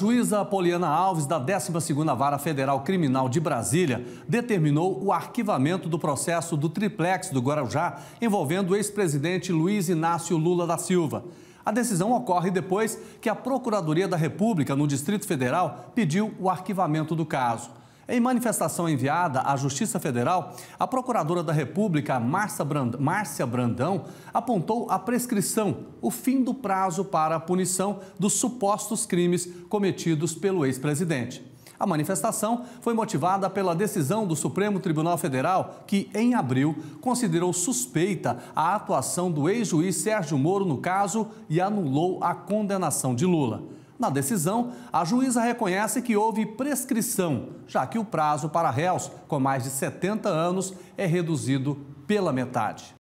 Juíza Poliana Alves, da 12ª Vara Federal Criminal de Brasília, determinou o arquivamento do processo do triplex do Guarujá, envolvendo o ex-presidente Luiz Inácio Lula da Silva. A decisão ocorre depois que a Procuradoria da República, no Distrito Federal, pediu o arquivamento do caso. Em manifestação enviada à Justiça Federal, a Procuradora da República, Márcia Brandão, apontou a prescrição, o fim do prazo para a punição dos supostos crimes cometidos pelo ex-presidente. A manifestação foi motivada pela decisão do Supremo Tribunal Federal, que, em abril, considerou suspeita a atuação do ex-juiz Sérgio Moro no caso e anulou a condenação de Lula. Na decisão, a juíza reconhece que houve prescrição, já que o prazo para réus com mais de 70 anos é reduzido pela metade.